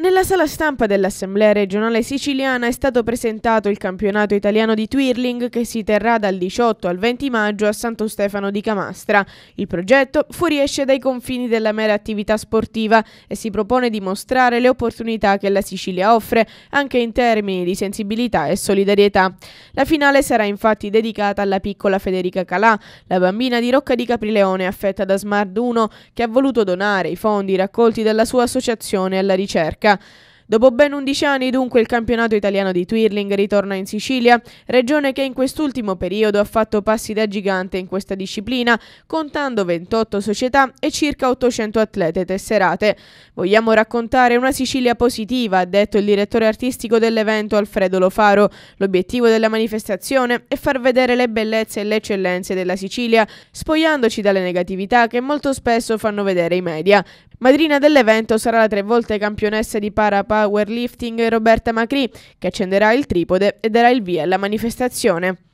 Nella sala stampa dell'Assemblea regionale siciliana è stato presentato il campionato italiano di twirling che si terrà dal 18 al 20 maggio a Santo Stefano di Camastra. Il progetto fuoriesce dai confini della mera attività sportiva e si propone di mostrare le opportunità che la Sicilia offre anche in termini di sensibilità e solidarietà. La finale sarà infatti dedicata alla piccola Federica Calà, la bambina di Rocca di Caprileone affetta da Smart 1 che ha voluto donare i fondi raccolti dalla sua associazione alla ricerca. Adriatica. Dopo ben 11 anni dunque il campionato italiano di twirling ritorna in Sicilia, regione che in quest'ultimo periodo ha fatto passi da gigante in questa disciplina, contando 28 società e circa 800 atlete tesserate. Vogliamo raccontare una Sicilia positiva, ha detto il direttore artistico dell'evento Alfredo Lofaro. L'obiettivo della manifestazione è far vedere le bellezze e le eccellenze della Sicilia, spogliandoci dalle negatività che molto spesso fanno vedere i media. Madrina dell'evento sarà la tre volte campionessa di para powerlifting Roberta Macri, che accenderà il tripode e darà il via alla manifestazione.